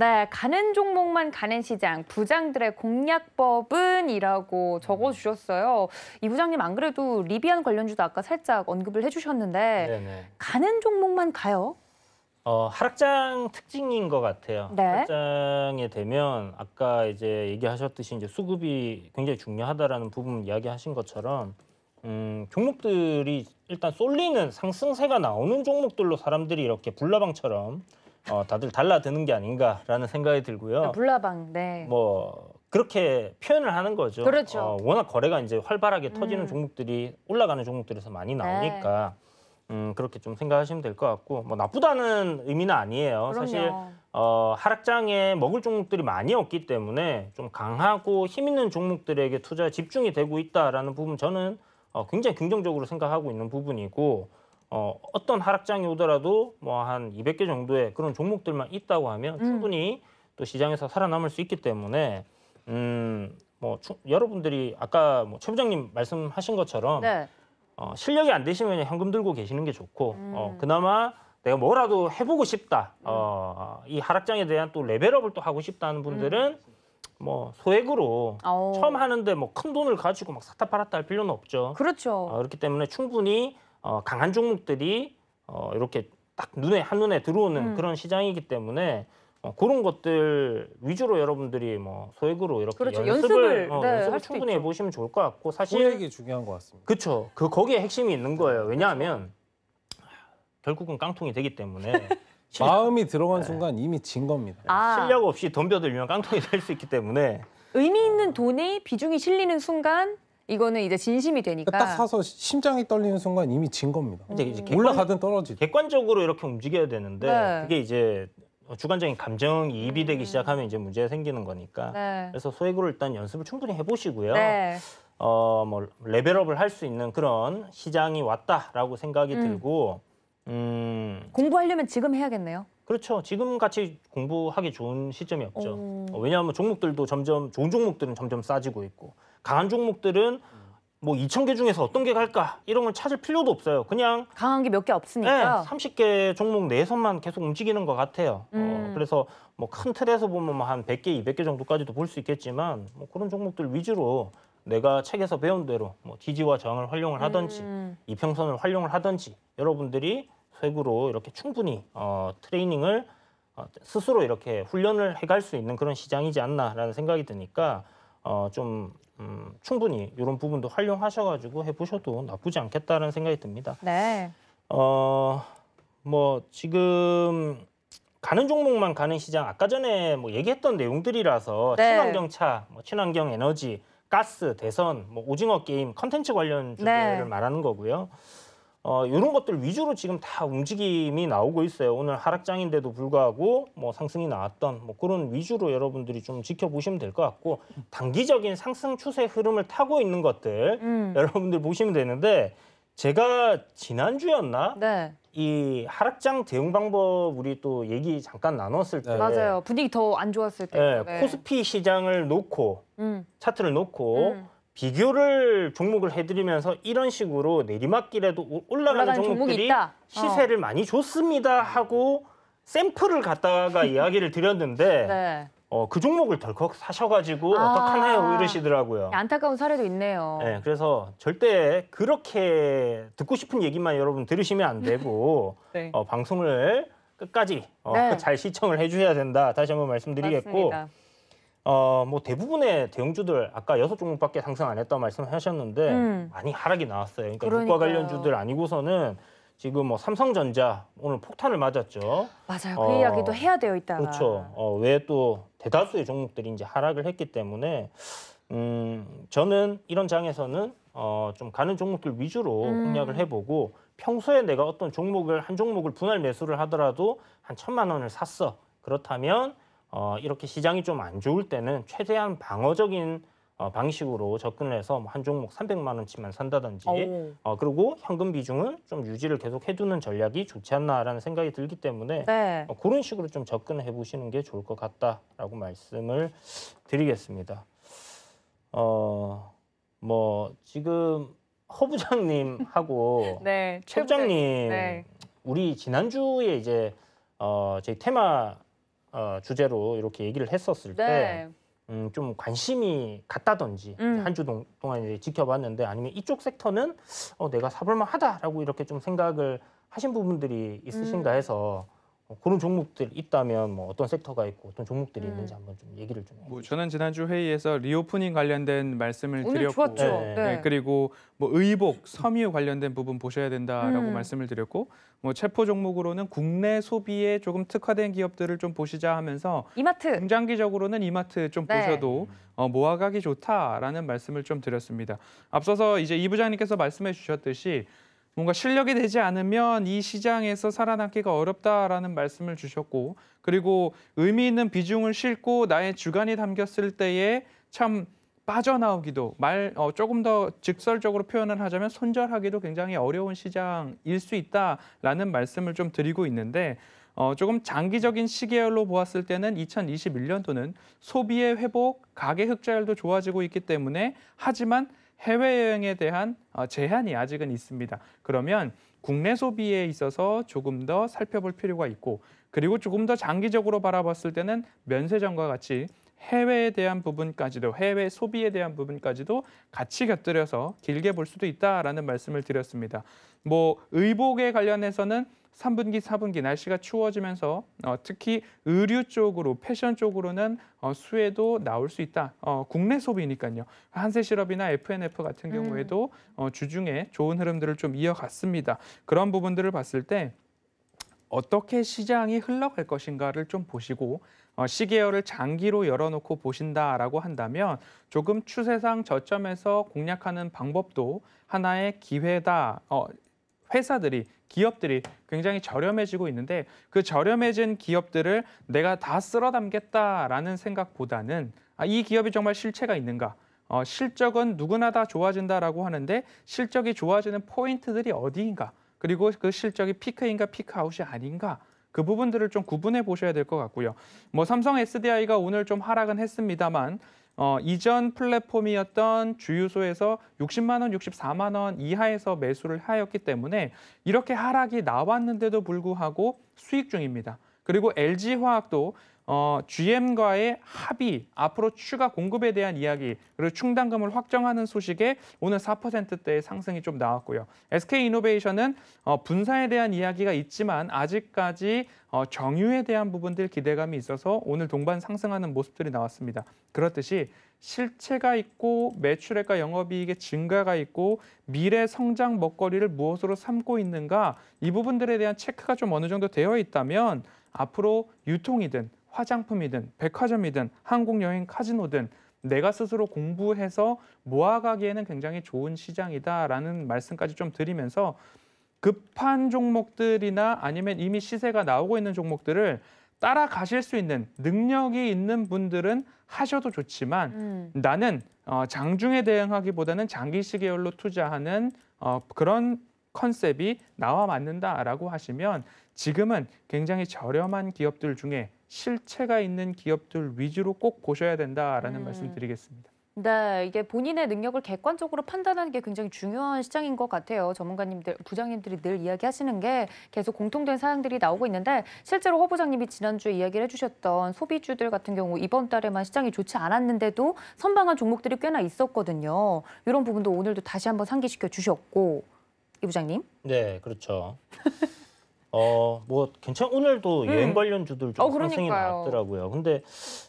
네, 가는 종목만 가는 시장, 부장들의 공략법은 이라고 적어주셨어요. 이 부장님 안 그래도 리비안 관련주도 아까 살짝 언급을 해주셨는데 네네. 가는 종목만 가요? 어, 하락장 특징인 것 같아요. 네. 하락장에 되면 아까 이제 얘기하셨듯이 이제 수급이 굉장히 중요하다라는 부분 이야기하신 것처럼 음, 종목들이 일단 쏠리는 상승세가 나오는 종목들로 사람들이 이렇게 불나방처럼 어, 다들 달라드는 게 아닌가라는 생각이 들고요. 불나방, 아, 네. 뭐 그렇게 표현을 하는 거죠. 그렇죠. 어, 워낙 거래가 이제 활발하게 터지는 음. 종목들이 올라가는 종목들에서 많이 네. 나오니까 음, 그렇게 좀 생각하시면 될 것 같고 뭐 나쁘다는 의미는 아니에요. 그럼요. 사실 어, 하락장에 먹을 종목들이 많이 없기 때문에 좀 강하고 힘 있는 종목들에게 투자 집중이 되고 있다라는 부분 저는 어, 굉장히 긍정적으로 생각하고 있는 부분이고 어, 어떤 하락장이 오더라도 뭐 한 200개 정도의 그런 종목들만 있다고 하면 음. 충분히 또 시장에서 살아남을 수 있기 때문에 음, 뭐 여러분들이 아까 뭐최 부장님 말씀하신 것처럼 네. 어, 실력이 안 되시면 현금 들고 계시는 게 좋고 어, 음. 어, 그나마 내가 뭐라도 해보고 싶다 어, 이 하락장에 대한 또 레벨업을 또 하고 싶다는 분들은 음. 뭐 소액으로 오. 어. 처음 하는데 뭐 큰 돈을 가지고 막 사다 팔았다 할 필요는 없죠. 그렇죠. 어, 그렇기 때문에 충분히 어, 강한 종목들이 어, 이렇게 딱 눈에 한눈에 들어오는 음. 그런 시장이기 때문에 어, 그런 것들 위주로 여러분들이 뭐 소액으로 이렇게 그렇죠. 연습을, 연습을, 어, 네, 연습을 충분히 해보시면 좋을 것 같고 사실 소액이 중요한 것 같습니다. 그렇죠. 그 거기에 핵심이 있는 네, 거예요. 그렇죠. 왜냐하면 그 결국은 깡통이 되기 때문에 실력, 마음이 들어간 네. 순간 이미 진 겁니다. 아. 실력 없이 덤벼들면 깡통이 될 수 있기 때문에 의미 있는 돈의 비중이 실리는 순간 이거는 이제 진심이 되니까 딱 사서 심장이 떨리는 순간 이미 진 겁니다. 근데 이제 음. 객관, 올라가든 떨어지 객관적으로 이렇게 움직여야 되는데 네. 그게 이제 주관적인 감정이입이 되기 음. 시작하면 이제 문제가 생기는 거니까 네. 그래서 소액으로 일단 연습을 충분히 해보시고요. 네. 어, 뭐 레벨업을 할 수 있는 그런 시장이 왔다라고 생각이 음. 들고 음, 공부하려면 지금 해야겠네요. 그렇죠. 지금 같이 공부하기 좋은 시점이 없죠. 오. 어, 왜냐하면 종목들도 점점 좋은 종목들은 점점 싸지고 있고 강한 종목들은 뭐 2,000개 중에서 어떤 게 갈까 이런 걸 찾을 필요도 없어요. 그냥 강한 게 몇 개 없으니까. 네, 30개 종목 내에서만 계속 움직이는 것 같아요. 어, 음. 어, 그래서 뭐 큰 틀에서 보면 뭐한 100개, 200개 정도까지도 볼 수 있겠지만 뭐 그런 종목들 위주로 내가 책에서 배운 대로 뭐 지지와 저항을 활용을 하든지 음. 이평선을 활용을 하든지 여러분들이 쇠으로 이렇게 충분히 어, 트레이닝을 어, 스스로 이렇게 훈련을 해갈 수 있는 그런 시장이지 않나라는 생각이 드니까 어, 좀 음, 충분히 이런 부분도 활용하셔가지고 해보셔도 나쁘지 않겠다는 생각이 듭니다. 네. 어, 뭐 지금 가는 종목만 가는 시장 아까 전에 뭐 얘기했던 내용들이라서 네. 친환경 차, 뭐 친환경 에너지, 가스, 대선, 뭐 오징어 게임, 컨텐츠 관련 주제를 네. 말하는 거고요. 어, 이런 것들 위주로 지금 다 움직임이 나오고 있어요. 오늘 하락장인데도 불구하고 뭐 상승이 나왔던 뭐 그런 위주로 여러분들이 좀 지켜보시면 될 것 같고 단기적인 상승 추세 흐름을 타고 있는 것들 음. 여러분들 보시면 되는데 제가 지난주였나? 네. 이 하락장 대응 방법 우리 또 얘기 잠깐 나눴을 때 맞아요 분위기 더 안 좋았을 때 네, 예, 네. 코스피 시장을 놓고 음. 차트를 놓고 음. 비교를 종목을 해드리면서 이런 식으로 내리막길에도 올라가는 종목들이 어. 시세를 어. 많이 줬습니다 하고 샘플을 갖다가 이야기를 드렸는데 네. 어, 그 종목을 덜컥 사셔가지고 아 어떡하나요 이러시더라고요. 안타까운 사례도 있네요. 네, 그래서 절대 그렇게 듣고 싶은 얘기만 여러분 들으시면 안 되고 네. 어, 방송을 끝까지 어, 네. 잘 시청을 해주셔야 된다 다시 한번 말씀드리겠고 맞습니다. 어, 뭐 대부분의 대형주들 아까 여섯 종목밖에 상승 안 했다 말씀하셨는데 음. 많이 하락이 나왔어요. 그러니까 그러니까요. 유가 관련주들 아니고서는 지금 뭐 삼성전자 오늘 폭탄을 맞았죠. 맞아요. 그 어, 이야기도 해야 돼요 이따가. 그렇죠. 어, 왜또 대다수의 종목들이 이제 하락을 했기 때문에 음, 저는 이런 장에서는 어, 좀 가는 종목들 위주로 음. 공략을 해보고 평소에 내가 어떤 종목을 한 종목을 분할 매수를 하더라도 한 천만 원을 샀어. 그렇다면 어, 이렇게 시장이 좀 안 좋을 때는 최대한 방어적인 어, 방식으로 접근을 해서 뭐 한 종목 300만 원치만 산다든지 어. 어, 그리고 현금 비중은 좀 유지를 계속 해두는 전략이 좋지 않나라는 생각이 들기 때문에 네. 어, 그런 식으로 좀 접근해 보시는 게 좋을 것 같다라고 말씀을 드리겠습니다. 어, 뭐 지금 허 부장님하고 네, 최 부장님 네. 우리 지난주에 이제 어, 저희 테마 어, 주제로 이렇게 얘기를 했었을 네. 때 음, 좀 관심이 갔다든지 음. 한주 동안 이제 지켜봤는데 아니면 이쪽 섹터는 어, 내가 사볼만 하다라고 이렇게 좀 생각을 하신 부분들이 있으신가 음. 해서 어, 그런 종목들 있다면 뭐 어떤 섹터가 있고 어떤 종목들이 음. 있는지 한번 좀 얘기를 좀. 뭐 해주세요. 뭐 저는 지난주 회의에서 리오프닝 관련된 말씀을 오늘 드렸고, 좋았죠. 네. 네. 네, 그리고 뭐 의복, 섬유 관련된 부분 보셔야 된다라고 음. 말씀을 드렸고, 뭐 체포 종목으로는 국내 소비에 조금 특화된 기업들을 좀 보시자 하면서 이마트 중장기적으로는 이마트 좀 네. 보셔도 어, 모아가기 좋다라는 말씀을 좀 드렸습니다. 앞서서 이제 이 부장님께서 말씀해 주셨듯이. 뭔가 실력이 되지 않으면 이 시장에서 살아남기가 어렵다라는 말씀을 주셨고 그리고 의미 있는 비중을 싣고 나의 주관이 담겼을 때에 참 빠져나오기도 말 어, 조금 더 직설적으로 표현을 하자면 손절하기도 굉장히 어려운 시장일 수 있다라는 말씀을 좀 드리고 있는데 어, 조금 장기적인 시계열로 보았을 때는 2021년도는 소비의 회복, 가계 흑자율도 좋아지고 있기 때문에 하지만 해외여행에 대한 어, 제한이 아직은 있습니다. 그러면 국내 소비에 있어서 조금 더 살펴볼 필요가 있고 그리고 조금 더 장기적으로 바라봤을 때는 면세점과 같이 해외에 대한 부분까지도 해외 소비에 대한 부분까지도 같이 곁들여서 길게 볼 수도 있다라는 말씀을 드렸습니다. 뭐 의복에 관련해서는 3분기, 4분기 날씨가 추워지면서 어, 특히 의류 쪽으로, 패션 쪽으로는 어, 수혜도 나올 수 있다. 어, 국내 소비니까요. 한세실업이나 FNF 같은 음. 경우에도 어, 주중에 좋은 흐름들을 좀 이어갔습니다. 그런 부분들을 봤을 때 어떻게 시장이 흘러갈 것인가를 좀 보시고 어, 시계열을 장기로 열어놓고 보신다라고 한다면 조금 추세상 저점에서 공략하는 방법도 하나의 기회다. 어, 회사들이 기업들이 굉장히 저렴해지고 있는데 그 저렴해진 기업들을 내가 다 쓸어 담겠다라는 생각보다는 아, 이 기업이 정말 실체가 있는가? 어, 실적은 누구나 다 좋아진다라고 하는데 실적이 좋아지는 포인트들이 어디인가? 그리고 그 실적이 피크인가 피크아웃이 아닌가? 그 부분들을 좀 구분해 보셔야 될 것 같고요. 뭐 삼성 SDI가 오늘 좀 하락은 했습니다만 어, 이전 플랫폼이었던 주유소에서 60만 원, 64만 원 이하에서 매수를 하였기 때문에 이렇게 하락이 나왔는데도 불구하고 수익 중입니다. 그리고 LG화학도 어, GM과의 합의, 앞으로 추가 공급에 대한 이야기, 그리고 충당금을 확정하는 소식에 오늘 4%대의 상승이 좀 나왔고요. SK이노베이션은 어, 분사에 대한 이야기가 있지만 아직까지 어, 정유에 대한 부분들 기대감이 있어서 오늘 동반 상승하는 모습들이 나왔습니다. 그렇듯이 실체가 있고 매출액과 영업이익의 증가가 있고 미래 성장 먹거리를 무엇으로 삼고 있는가 이 부분들에 대한 체크가 좀 어느 정도 되어 있다면 앞으로 유통이든 화장품이든 백화점이든 한국 여행 카지노든 내가 스스로 공부해서 모아가기에는 굉장히 좋은 시장이다라는 말씀까지 좀 드리면서 급한 종목들이나 아니면 이미 시세가 나오고 있는 종목들을 따라가실 수 있는 능력이 있는 분들은 하셔도 좋지만 음. 나는 어, 장중에 대응하기보다는 장기시 계열로 투자하는 어, 그런 컨셉이 나와 맞는다라고 하시면 지금은 굉장히 저렴한 기업들 중에 실체가 있는 기업들 위주로 꼭 보셔야 된다라는 음. 말씀드리겠습니다. 네, 이게 본인의 능력을 객관적으로 판단하는 게 굉장히 중요한 시장인 것 같아요. 전문가님들, 부장님들이 늘 이야기하시는 게 계속 공통된 사항들이 나오고 있는데 실제로 허 부장님이 지난주에 이야기를 해주셨던 소비주들 같은 경우 이번 달에만 시장이 좋지 않았는데도 선방한 종목들이 꽤나 있었거든요. 이런 부분도 오늘도 다시 한번 상기시켜 주셨고 이 부장님. 네, 그렇죠. 어, 뭐 괜찮 오늘도 음. 여행 관련주들 좀 어, 상승이 그러니까요. 나왔더라고요. 근데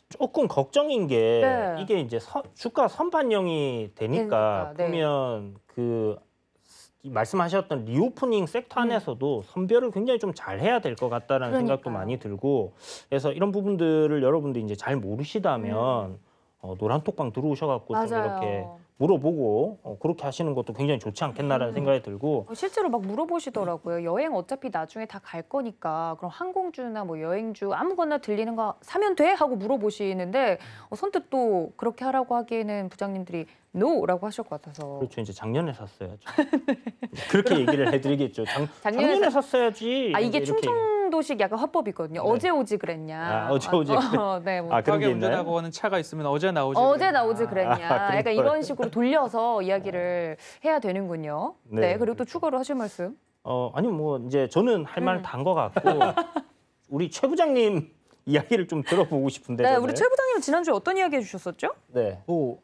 조금 걱정인 게 네. 이게 이제 서, 주가 선반영이 되니까 되니까, 네. 보면 그이 말씀하셨던 리오프닝 섹터 음. 안에서도 선별을 굉장히 좀 잘해야 될 것 같다라는 생각도 그러니까요. 많이 들고 그래서 이런 부분들을 여러분들이 이제 잘 모르시다면 음. 어, 노란톡방 들어오셔갖고 좀 이렇게 물어보고 어, 그렇게 하시는 것도 굉장히 좋지 않겠나라는 음. 생각이 들고 어, 실제로 막 물어보시더라고요. 여행 어차피 나중에 다 갈 거니까 그럼 항공주나 뭐 여행주 아무거나 들리는 거 사면 돼 하고 물어보시는데 어, 선뜻 또 그렇게 하라고 하기에는 부장님들이 노라고 하실 것 같아서 그렇죠 이제 작년에 샀어야죠 네. 그렇게 얘기를 해드리겠죠 작, 작년에 작년에, 샀- 샀어야지 아 이게 이제 이렇게. 도식 약간 화법이거든요. 네. 어제 오지 그랬냐. 아, 어제 오지 그 어, 네, 뭐. 아, 그런 게 가게 있나요? 하고 하는 차가 있으면 어제 나오지. 어제 그랬나. 나오지 그랬냐. 아, 약간 이런 거예요? 식으로 돌려서 이야기를 네. 해야 되는군요. 네. 네. 그리고 또 추가로 하실 말씀. 어 아니 뭐 이제 저는 할 말 다한것 음. 같고 우리 최 부장님 이야기를 좀 들어보고 싶은데. 네, 저는. 우리 최 부장님 지난주에 어떤 이야기 해주셨었죠? 네. 뭐,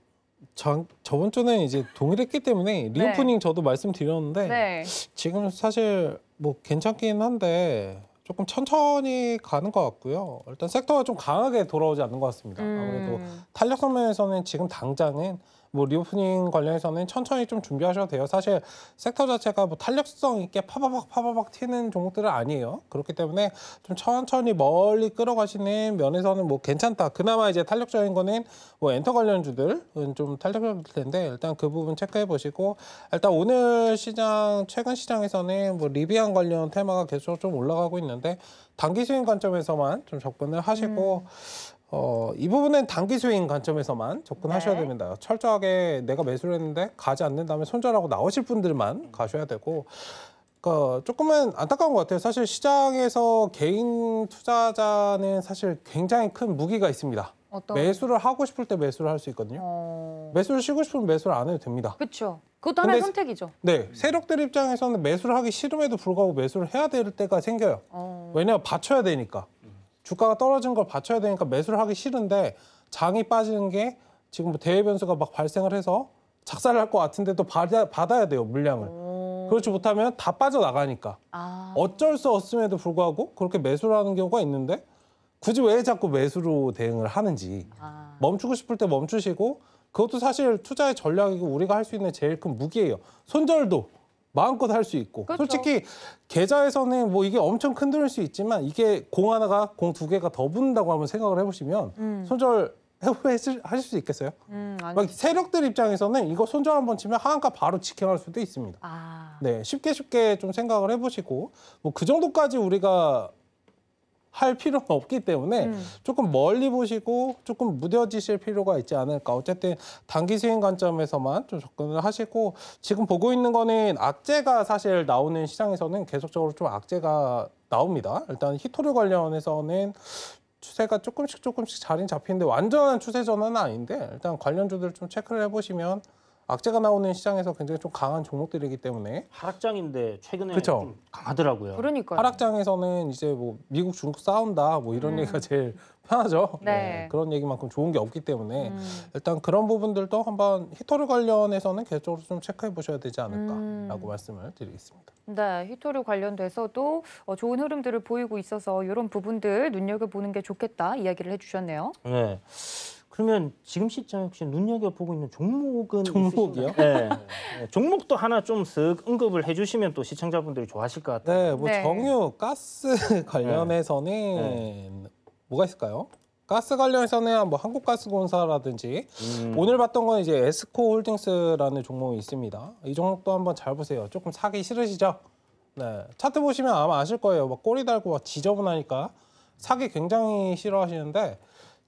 전, 저번 주는 이제 동일했기 때문에 리오프닝 네. 저도 말씀드렸는데 네. 지금 사실 뭐 괜찮긴 한데 조금 천천히 가는 것 같고요. 일단 섹터가 좀 강하게 돌아오지 않는 것 같습니다. 음. 아무래도 탄력 선면에서는 지금 당장은 뭐 리오프닝 관련해서는 천천히 좀 준비하셔도 돼요. 사실 섹터 자체가 뭐 탄력성 있게 파바박 파바박 튀는 종목들은 아니에요. 그렇기 때문에 좀 천천히 멀리 끌어가시는 면에서는 뭐 괜찮다. 그나마 이제 탄력적인 거는 뭐 엔터 관련주들은 좀 탄력적일 텐데 일단 그 부분 체크해 보시고 일단 오늘 시장 최근 시장에서는 뭐 리비안 관련 테마가 계속 좀 올라가고 있는데 단기 수익 관점에서만 좀 접근을 하시고 음. 어, 이 부분은 단기 수익 관점에서만 접근하셔야 네. 됩니다. 철저하게 내가 매수를 했는데 가지 않는다면 손절하고 나오실 분들만 가셔야 되고 그 조금은 안타까운 것 같아요. 사실 시장에서 개인 투자자는 사실 굉장히 큰 무기가 있습니다. 어떤... 매수를 하고 싶을 때 매수를 할 수 있거든요. 어... 매수를 쉬고 싶으면 매수를 안 해도 됩니다. 그렇죠. 그것도 하나의 선택이죠. 네, 세력들 입장에서는 매수를 하기 싫음에도 불구하고 매수를 해야 될 때가 생겨요. 어... 왜냐하면 받쳐야 되니까. 주가가 떨어진 걸 받쳐야 되니까 매수를 하기 싫은데 장이 빠지는 게 지금 뭐 대외 변수가 막 발생을 해서 작살날 것 같은데 또 받아, 받아야 돼요 물량을. 오. 그렇지 못하면 다 빠져나가니까. 아. 어쩔 수 없음에도 불구하고 그렇게 매수를 하는 경우가 있는데 굳이 왜 자꾸 매수로 대응을 하는지 아. 멈추고 싶을 때 멈추시고 그것도 사실 투자의 전략이고 우리가 할 수 있는 제일 큰 무기예요. 손절도 마음껏 할 수 있고 그렇죠. 솔직히 계좌에서는 뭐 이게 엄청 큰 돈일 수 있지만 이게 공 하나가 공 두 개가 더 붙는다고 한번 생각을 해보시면 음. 손절 해보실 하실 수 있겠어요? 음, 막 세력들 입장에서는 이거 손절 한번 치면 하한가 바로 직행할 수도 있습니다. 아. 네 쉽게 쉽게 좀 생각을 해보시고 뭐 그 정도까지 우리가 할 필요가 없기 때문에 음. 조금 멀리 보시고 조금 무뎌지실 필요가 있지 않을까. 어쨌든 단기 수익 관점에서만 좀 접근을 하시고 지금 보고 있는 거는 악재가 사실 나오는 시장에서는 계속적으로 좀 악재가 나옵니다. 일단 히토류 관련해서는 추세가 조금씩 조금씩 자린 잡히는데 완전한 추세 전환은 아닌데 일단 관련주들 좀 체크를 해보시면 악재가 나오는 시장에서 굉장히 좀 강한 종목들이기 때문에 하락장인데 최근에 그쵸? 좀 강하더라고요. 그러니까 하락장에서는 이제 뭐 미국 중국 싸운다 뭐 이런 음. 얘기가 제일 편하죠. 네. 네, 그런 얘기만큼 좋은 게 없기 때문에 음. 일단 그런 부분들도 한번 히토류 관련해서는 계속적으로 좀 체크해 보셔야 되지 않을까라고 음. 말씀을 드리겠습니다. 네, 히토류 관련돼서도 어, 좋은 흐름들을 보이고 있어서 이런 부분들 눈여겨보는 게 좋겠다 이야기를 해주셨네요. 네. 그러면 지금 시점에 혹시 눈여겨보고 있는 종목은 종목이요? 네. 네. 종목도 하나 좀쓱 언급을 해주시면 또 시청자분들이 좋아하실 것 같아요. 네, 뭐 네. 정유, 가스 관련해서는 네. 네. 뭐가 있을까요? 가스 관련해서는 뭐 한국가스공사라든지 음. 오늘 봤던 건 이제 에스코홀딩스라는 종목이 있습니다. 이 종목도 한번 잘 보세요. 조금 사기 싫으시죠? 네, 차트 보시면 아마 아실 거예요. 막 꼬리 달고 막 지저분하니까 사기 굉장히 싫어하시는데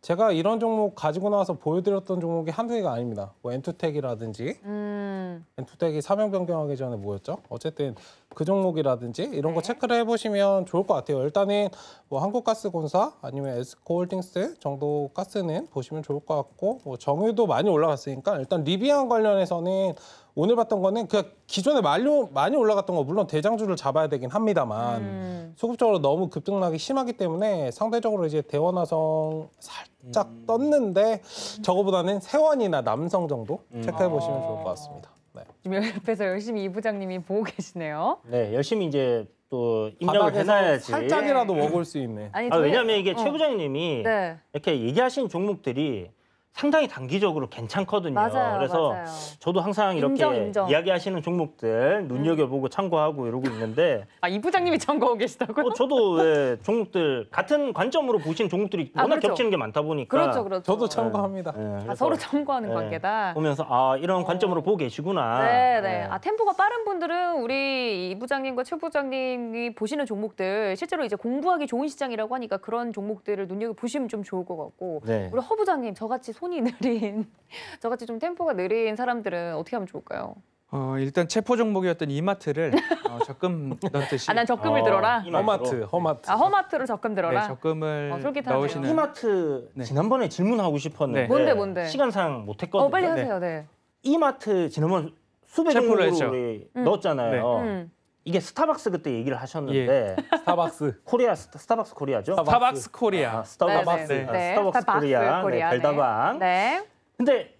제가 이런 종목 가지고 나와서 보여드렸던 종목이 한두 개가 아닙니다. 뭐 엔투텍이라든지 음. 엔투텍이 사명 변경하기 전에 뭐였죠? 어쨌든 그 종목이라든지 이런 거 네. 체크를 해보시면 좋을 것 같아요. 일단은 뭐 한국가스공사 아니면 에스코홀딩스 정도 가스는 보시면 좋을 것 같고 뭐 정유도 많이 올라갔으니까 일단 리비안 관련해서는 오늘 봤던 거는 그 기존에 말료, 많이 올라갔던 거 물론 대장주를 잡아야 되긴 합니다만 음. 소급적으로 너무 급등락이 심하기 때문에 상대적으로 이제 대원화성 살짝 음. 떴는데 저거보다는 세원이나 남성 정도 음. 체크해 보시면 아. 좋을 것 같습니다. 지금 네. 옆에서 열심히 이 부장님이 보고 계시네요. 네, 열심히 이제 또 입력을 해놔야지. 살짝이라도 먹을 수 있네. 아니, 아, 저희- 왜냐면 이게 어. 최 부장님이 네. 이렇게 얘기하신 종목들이 상당히 단기적으로 괜찮거든요. 맞아요, 그래서 맞아요. 저도 항상 이렇게 인정, 인정. 이야기하시는 종목들 눈여겨보고 참고하고 이러고 있는데 아, 이 부장님이 참고하고 계시다고요? 어, 저도 왜 예, 종목들 같은 관점으로 보시는 종목들이 아, 워낙 그렇죠. 겹치는 게 많다 보니까 그렇죠, 그렇죠. 저도 참고합니다. 예, 아, 서로 참고하는 예, 관계다. 보면서 아 이런 어. 관점으로 보고 계시구나. 네, 네. 예. 아, 템포가 빠른 분들은 우리 이 부장님과 최 부장님이 보시는 종목들 실제로 이제 공부하기 좋은 시장이라고 하니까 그런 종목들을 눈여겨 보시면 좀 좋을 것 같고 네. 우리 허 부장님 저같이 손이 느린 저같이 좀 템포가 느린 사람들은 어떻게 하면 좋을까요? 어, 일단 체포 종목이었던 이마트를 어, 적금 넣듯이 아, 난 적금을 어, 들어라. 허마트, 허마트. 아, 허마트로 적금 들어라. 네, 적금을 어, 솔깃하네요. 넣으시는 이마트 네. 지난번에 질문하고 싶었는데 네. 뭔데, 뭔데? 시간상 못 했거든요. 어, 빨리 하세요. 네. 이마트 지난번 수배 체로 음. 넣었잖아요. 네. 음. 이게 스타벅스 그때 얘기를 하셨는데 예. 스타벅스 코리아 스타, 스타벅스 코리아죠? 스타벅스 코리아. 아, 스타벅스. 네, 네, 네. 아, 네 스타벅스 코리아. 네, 별다방. 네. 근데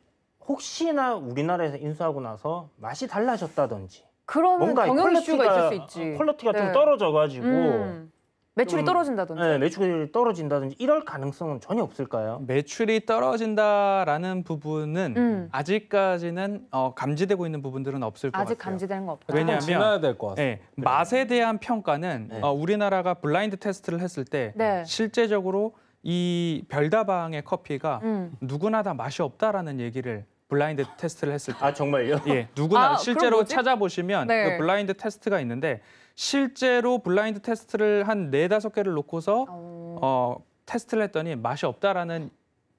혹시나 우리나라에서 인수하고 나서 맛이 달라졌다든지 그런 뭔가 경영 이슈가 퀄리티가- 있을 수 있지. 퀄리티 같은 네. 떨어져 가지고 음. 매출이 떨어진다든지. 네, 매출이 떨어진다든지 이럴 가능성은 전혀 없을까요? 매출이 떨어진다라는 부분은 음. 아직까지는 어, 감지되고 있는 부분들은 없을 것 아직 같아요. 감지되는 거 없다. 왜냐- 하면 아, 지나야 될것 같습니다. 네, 맛에 대한 평가는 네. 어, 우리나라가 블라인드 테스트를 했을 때 네. 실제적으로 이 별다방의 커피가 음. 누구나 다 맛이 없다라는 얘기를 블라인드 테스트를 했을 때아 정말요? 예, 누구나 아, 실제로 찾아보시면 네. 그 블라인드 테스트가 있는데 실제로 블라인드 테스트를 한 네다섯 개를 놓고서 어, 어 테스트를 했더니 맛이 없다라는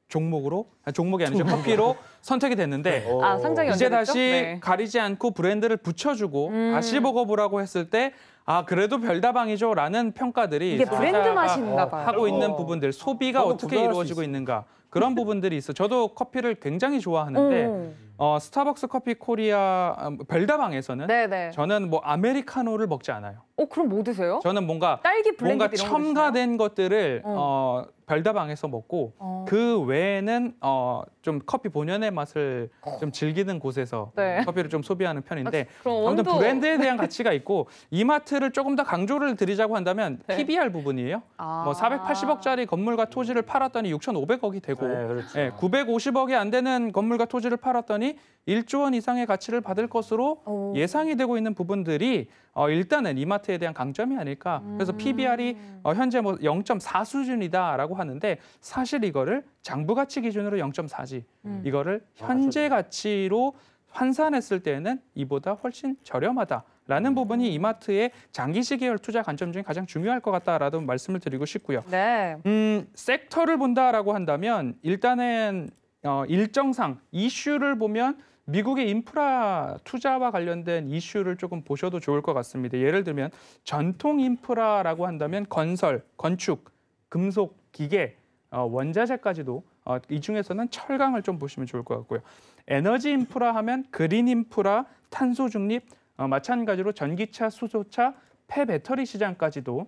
종목으로 아 종목이 아니죠 커피로 선택이 됐는데 어. 아, 상장이 이제 다시 네. 가리지 않고 브랜드를 붙여주고 음. 다시 먹어보라고 했을 때. 아 그래도 별다방이죠라는 평가들이 이게 브랜드 맛인가 봐 하고 어. 있는 부분들 소비가 어떻게 이루어지고 있는가 그런 부분들이 있어. 저도 커피를 굉장히 좋아하는데 음. 어, 스타벅스 커피 코리아 아, 뭐 별다방에서는 네네. 네. 저는 뭐 아메리카노를 먹지 않아요. 어 그럼 뭐 드세요? 저는 뭔가 딸기 뭔가 첨가된 것들을 어. 어, 별다방에서 먹고 어. 그 외에는 어, 좀 커피 본연의 맛을 좀 즐기는 곳에서 네. 커피를 좀 소비하는 편인데 아, 그럼 아무튼 원두- 브랜드에 대한 네. 가치가 있고 이마트를 조금 더 강조를 드리자고 한다면 네. PBR 부분이에요. 아. 뭐 480억짜리 건물과 토지를 팔았더니 6,500억이 되고 네, 그렇죠. 예, 950억이 안 되는 건물과 토지를 팔았더니 자산이 1조 원 이상의 가치를 받을 것으로 오. 예상이 되고 있는 부분들이 어, 일단은 이마트에 대한 강점이 아닐까. 그래서 음. PBR이 어, 현재 뭐 0.4 수준이다라고 하는데 사실 이거를 장부 가치 기준으로 0.4지. 음. 이거를 아, 현재 가치로 환산했을 때에는 이보다 훨씬 저렴하다라는 음. 부분이 이마트의 장기 시계열 투자 관점 중에 가장 중요할 것 같다라는 말씀을 드리고 싶고요. 네. 음, 섹터를 본다라고 한다면 일단은 어, 일정상 이슈를 보면 미국의 인프라 투자와 관련된 이슈를 조금 보셔도 좋을 것 같습니다. 예를 들면 전통 인프라라고 한다면 건설, 건축, 금속, 기계, 어, 원자재까지도 어, 이 중에서는 철강을 좀 보시면 좋을 것 같고요. 에너지 인프라 하면 그린 인프라, 탄소 중립, 어, 마찬가지로 전기차, 수소차, 폐배터리 시장까지도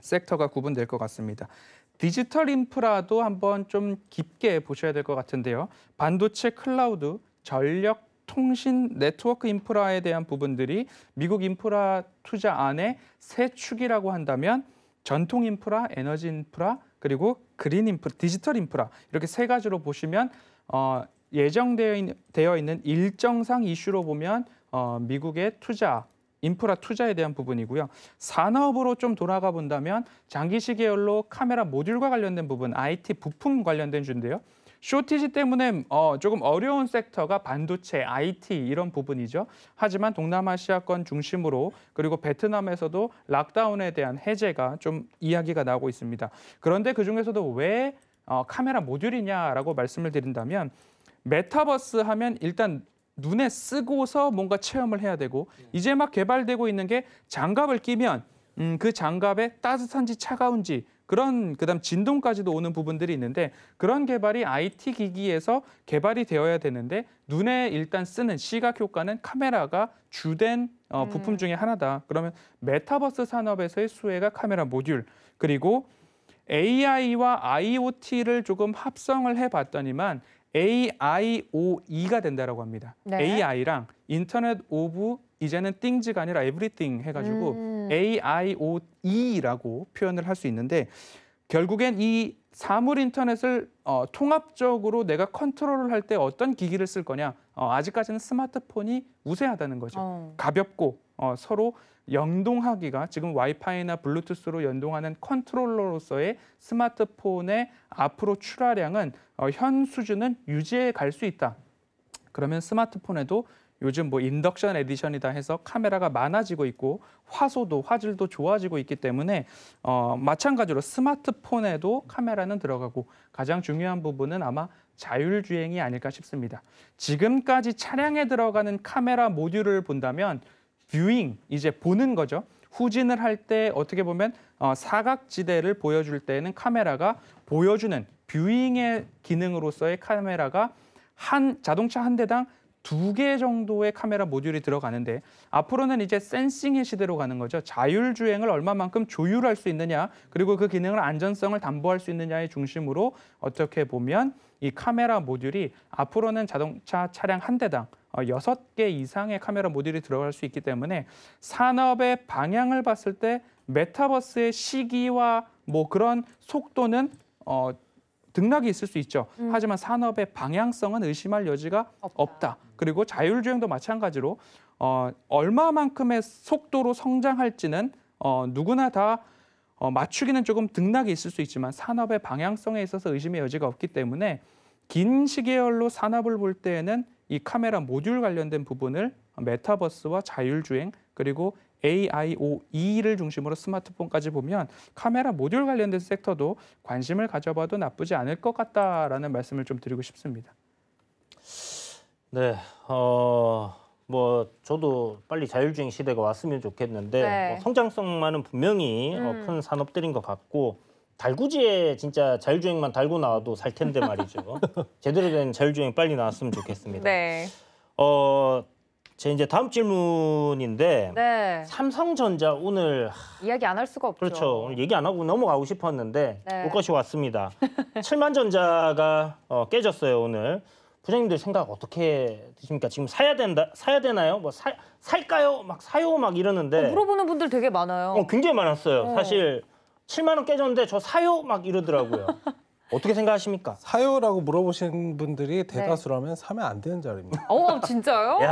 섹터가 구분될 것 같습니다. 디지털 인프라도 한번 좀 깊게 보셔야 될 것 같은데요. 반도체, 클라우드, 전력, 통신, 네트워크 인프라에 대한 부분들이 미국 인프라 투자 안에 세 축이라고 한다면 전통 인프라, 에너지 인프라, 그리고 그린 인프라, 디지털 인프라 이렇게 세 가지로 보시면 어, 예정되어 있는 일정상 이슈로 보면 어, 미국의 투자 인프라 투자에 대한 부분이고요. 산업으로 좀 돌아가 본다면 장기시 계열로 카메라 모듈과 관련된 부분, IT 부품 관련된 주인데요. 쇼티지 때문에 어, 조금 어려운 섹터가 반도체, IT 이런 부분이죠. 하지만 동남아시아권 중심으로 그리고 베트남에서도 락다운에 대한 해제가 좀 이야기가 나오고 있습니다. 그런데 그중에서도 왜 어, 카메라 모듈이냐라고 말씀을 드린다면 메타버스 하면 일단 눈에 쓰고서 뭔가 체험을 해야 되고 예. 이제 막 개발되고 있는 게 장갑을 끼면 음, 그 장갑에 따뜻한지 차가운지 그런 그다음 진동까지도 오는 부분들이 있는데 그런 개발이 IT 기기에서 개발이 되어야 되는데 눈에 일단 쓰는 시각 효과는 카메라가 주된 어, 음. 부품 중에 하나다. 그러면 메타버스 산업에서의 수혜가 카메라 모듈 그리고 AI와 IoT를 조금 합성을 해봤더니만 AIOE가 된다라고 합니다. 네. AI랑 인터넷 오브 이제는 띵즈가 아니라 에브리띵 해가지고 음. AIOE라고 표현을 할 수 있는데 결국엔 이 사물 인터넷을 어, 통합적으로 내가 컨트롤을 할 때 어떤 기기를 쓸 거냐 어, 아직까지는 스마트폰이 우세하다는 거죠. 어. 가볍고 어, 서로 연동하기가 지금 와이파이나 블루투스로 연동하는 컨트롤러로서의 스마트폰의 앞으로 출하량은 어, 현 수준은 유지해 갈 수 있다. 그러면 스마트폰에도 요즘 뭐 인덕션 에디션이다 해서 카메라가 많아지고 있고 화소도 화질도 좋아지고 있기 때문에 어, 마찬가지로 스마트폰에도 카메라는 들어가고 가장 중요한 부분은 아마 자율주행이 아닐까 싶습니다. 지금까지 차량에 들어가는 카메라 모듈을 본다면 viewing 이제 보는 거죠. 후진을 할 때 어떻게 보면 어, 사각지대를 보여줄 때는 에 카메라가 보여주는 뷰잉의 기능으로서의 카메라가 한 자동차 한 대당 두 개 정도의 카메라 모듈이 들어가는데 앞으로는 이제 센싱의 시대로 가는 거죠. 자율주행을 얼마만큼 조율할 수 있느냐 그리고 그 기능을 안전성을 담보할 수 있느냐의 중심으로 어떻게 보면 이 카메라 모듈이 앞으로는 자동차 차량 한 대당 어, 여섯 개 이상의 카메라 모듈이 들어갈 수 있기 때문에 산업의 방향을 봤을 때 메타버스의 시기와 뭐 그런 속도는 어, 등락이 있을 수 있죠. 음. 하지만 산업의 방향성은 의심할 여지가 없다. 없다. 그리고 자율주행도 마찬가지로 어, 얼마만큼의 속도로 성장할지는 어, 누구나 다 어, 맞추기는 조금 등락이 있을 수 있지만 산업의 방향성에 있어서 의심의 여지가 없기 때문에 긴 시계열로 산업을 볼 때에는 이 카메라 모듈 관련된 부분을 메타버스와 자율주행 그리고 AIOE를 중심으로 스마트폰까지 보면 카메라 모듈 관련된 섹터도 관심을 가져봐도 나쁘지 않을 것 같다라는 말씀을 좀 드리고 싶습니다. 네, 어, 뭐 저도 빨리 자율주행 시대가 왔으면 좋겠는데 네. 뭐 성장성만은 분명히 어, 음. 어, 큰 산업들인 것 같고 달구지에 진짜 자율주행만 달고 나와도 살 텐데 말이죠. 제대로 된 자율주행 빨리 나왔으면 좋겠습니다. 네. 어, 제 이제 다음 질문인데 네. 삼성전자 오늘 이야기 안 할 수가 없죠. 그렇죠. 오늘 얘기 안 하고 넘어가고 싶었는데 네. 올 것이 왔습니다. 7만 전자가 어, 깨졌어요 오늘. 부장님들 생각 어떻게 드십니까? 지금 사야 된다, 사야 되나요? 뭐 사, 살까요? 막 사요, 막 이러는데 어, 물어보는 분들 되게 많아요. 어, 굉장히 많았어요. 어. 사실 7만 원 깨졌는데 저 사요 막 이러더라고요. 어떻게 생각하십니까? 사요라고 물어보신 분들이 네. 대다수라면 사면 안 되는 자리입니다. 어 진짜요? 야.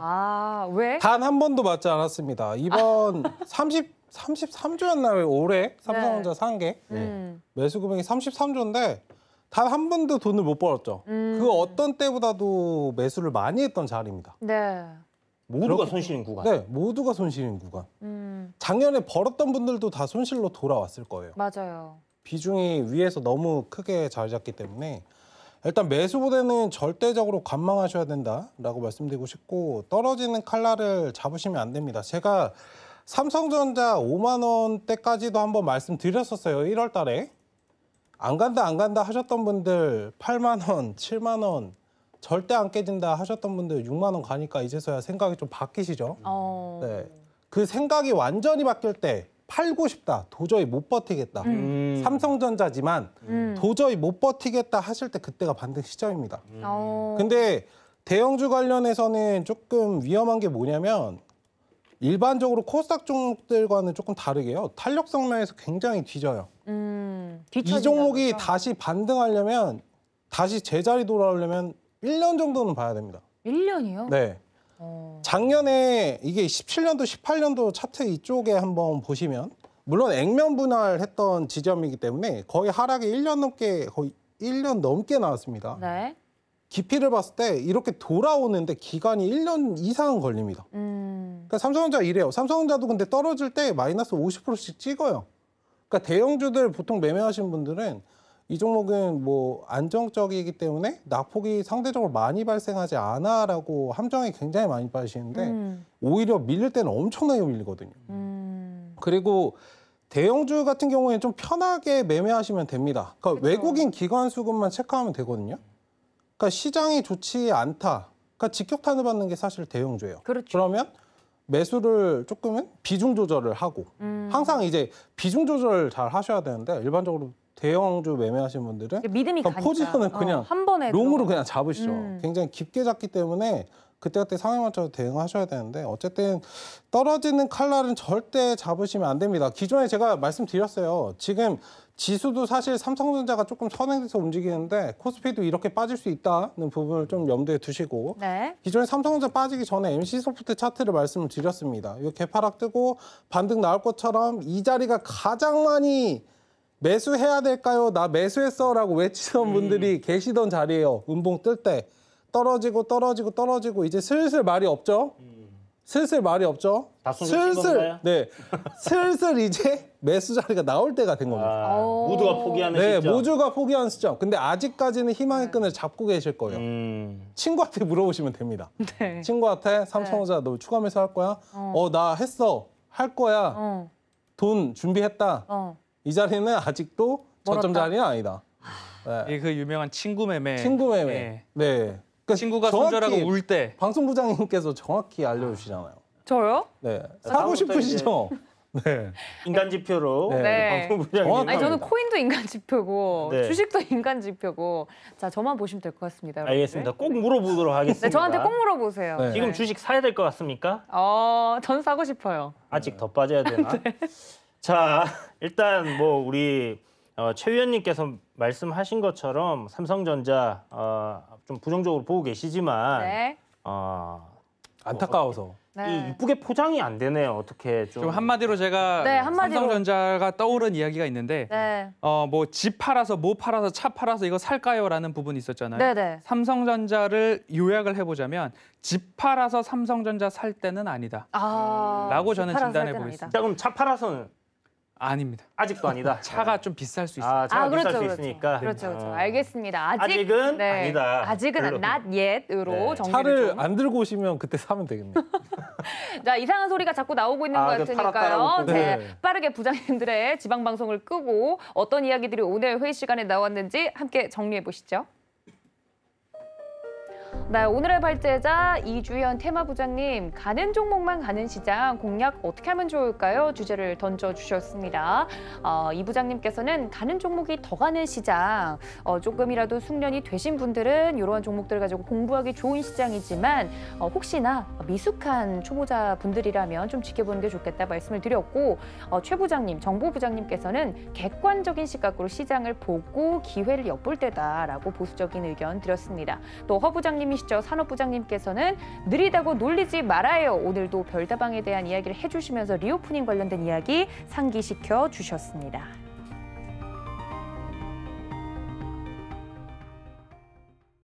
아 왜? 단 한 번도 맞지 않았습니다. 이번 30 아. 33조였나요? 올해 삼성전자 네. 산게 음. 네. 매수 금액이 33조인데 단 한 번도 돈을 못 벌었죠. 음. 그 어떤 때보다도 매수를 많이 했던 자리입니다. 네. 모두가 손실인 구간. 네, 모두가 손실인 구간. 음, 작년에 벌었던 분들도 다 손실로 돌아왔을 거예요. 맞아요. 비중이 위에서 너무 크게 자리 잡기 때문에 일단 매수보다는 절대적으로 관망하셔야 된다라고 말씀드리고 싶고 떨어지는 칼날을 잡으시면 안 됩니다. 제가 삼성전자 5만 원대까지도 한번 말씀드렸었어요. 1월 달에. 안 간다 안 간다 하셨던 분들 8만 원, 7만 원 절대 안 깨진다 하셨던 분들 6만 원 가니까 이제서야 생각이 좀 바뀌시죠. 어. 네. 그 생각이 완전히 바뀔 때 팔고 싶다, 도저히 못 버티겠다. 음. 음. 삼성전자지만 음. 도저히 못 버티겠다 하실 때 그때가 반등 시점입니다. 음. 어. 근데 대형주 관련해서는 조금 위험한 게 뭐냐면 일반적으로 코스닥 종목들과는 조금 다르게요. 탄력성 면에서 굉장히 뒤져요. 음, 이 종목이 거죠? 다시 반등하려면 다시 제자리 돌아오려면 1년 정도는 봐야 됩니다. 1년이요? 네. 어... 작년에 이게 17년도, 18년도 차트 이쪽에 한번 보시면 물론 액면 분할했던 지점이기 때문에 거의 하락이 1년 넘게 거의 1년 넘게 나왔습니다. 네. 기피를 봤을 때 이렇게 돌아오는데 기간이 1년 이상 은 걸립니다. 음... 그러니까 삼성전자 이래요. 삼성전자도 근데 떨어질 때 마이너스 50%씩 찍어요. 그러니까 대형주들 보통 매매하신 분들은 이 종목은 뭐 안정적이기 때문에 낙폭이 상대적으로 많이 발생하지 않아라고 함정이 굉장히 많이 빠지는데 음. 오히려 밀릴 때는 엄청나게 밀리거든요. 음. 그리고 대형주 같은 경우에는 좀 편하게 매매하시면 됩니다. 그러니까 그렇 외국인 기관 수급만 체크하면 되거든요. 그러니까 시장이 좋지 않다. 그러니까 직격탄을 받는 게 사실 대형주예요. 그렇죠. 그러면 매수를 조금은 비중 조절을 하고 음. 항상 이제 비중 조절을 잘 하셔야 되는데 일반적으로 대형주 매매하신 분들은 믿음이 가니까. 포지션을 어, 그냥 어, 한 번에 롱으로 그냥 잡으시죠. 음. 굉장히 깊게 잡기 때문에 그때그때 상황에 맞춰서 대응하셔야 되는데 어쨌든 떨어지는 칼날은 절대 잡으시면 안 됩니다. 기존에 제가 말씀드렸어요. 지금 지수도 사실 삼성전자가 조금 선행돼서 움직이는데 코스피도 이렇게 빠질 수 있다는 부분을 좀 염두에 두시고 네. 기존에 삼성전자 빠지기 전에 MC소프트 차트를 말씀을 드렸습니다. 이 개파락 뜨고 반등 나올 것처럼 이 자리가 가장 많이 매수해야 될까요? 나 매수했어라고 외치던 음. 분들이 계시던 자리예요. 운봉 뜰 때 떨어지고 떨어지고 떨어지고 이제 슬슬 말이 없죠. 음. 슬슬 말이 없죠. 슬슬 네 슬슬 이제 매수 자리가 나올 때가 된 겁니다. 아, 어. 모두가 포기하는 네, 시점. 모두가 포기한 시점. 근데 아직까지는 희망의 네. 끈을 잡고 계실 거예요. 음. 친구한테 물어보시면 됩니다. 네. 친구한테 네. 삼천호자 너 추가 매수 할 거야? 어나 어, 했어 할 거야 어, 돈 준비했다 어. 이 자리는 아직도 저점 자리는 아니다. 아, 네. 그 유명한 친구 매매. 친구 매매. 예. 네. 그러니까 친구가 손절하고 울 때. 방송부장님께서 정확히 알려주시잖아요. 저요? 네. 사고 싶으시죠? 네. 인간 지표로 네. 네. 방송니다 아니 저는 코인도 인간 지표고 네. 주식도 인간 지표고 자 저만 보시면 될 것 같습니다. 여러분들. 알겠습니다. 꼭 물어보도록 하겠습니다. 네, 저한테 꼭 물어보세요. 네. 지금 주식 사야 될 것 같습니까? 어, 전 사고 싶어요. 아직 더 빠져야 되나? 네. 자, 일단 뭐 우리 어, 최 위원님께서 말씀하신 것처럼 삼성전자 어, 좀 부정적으로 보고 계시지만 네. 어, 안타까워서. 어, 이 네. 이쁘게 포장이 안 되네요. 어떻게 좀, 좀 한마디로 제가 네, 한마디로. 삼성전자가 떠오른 이야기가 있는데 네. 어뭐 집 팔아서 뭐 팔아서 차 팔아서 이거 살까요라는 부분이 있었잖아요. 네네. 네. 삼성전자를 요약을 해보자면 집 팔아서 삼성전자 살 때는 아니다. 아, 라고 저는 진단해 보겠습니다. 그럼 차 팔아서는 아닙니다. 아직도 아니다. 차가 좀 비쌀 수 있어요. 아, 차가 아, 그렇죠, 수 그렇죠. 있으니까. 그렇죠, 그렇죠. 어. 알겠습니다. 아직, 은 네. 아니다. 아직은 별로. not yet으로 네. 정리를 차를 좀. 안 들고 오시면 그때 사면 되겠네요. 자, 이상한 소리가 자꾸 나오고 있는 아, 것 그 같으니까요. 네. 네. 빠르게 부장님들의 지방 방송을 끄고 어떤 이야기들이 오늘 회의 시간에 나왔는지 함께 정리해 보시죠. 네, 오늘의 발제자 이주현 테마 부장님 가는 종목만 가는 시장 공략 어떻게 하면 좋을까요? 주제를 던져주셨습니다. 어, 이 부장님께서는 가는 종목이 더 가는 시장 어, 조금이라도 숙련이 되신 분들은 이러한 종목들 을 가지고 공부하기 좋은 시장이지만 어, 혹시나 미숙한 초보자 분들이라면 좀 지켜보는 게 좋겠다 말씀을 드렸고 어, 최 부장님, 정보 부장님께서는 객관적인 시각으로 시장을 보고 기회를 엿볼 때다라고 보수적인 의견 드렸습니다. 또 허 부장님이 분시죠 산업부장님께서는 느리다고 놀리지 말아요. 오늘도 별다방에 대한 이야기를 해주시면서 리오프닝 관련된 이야기 상기시켜 주셨습니다.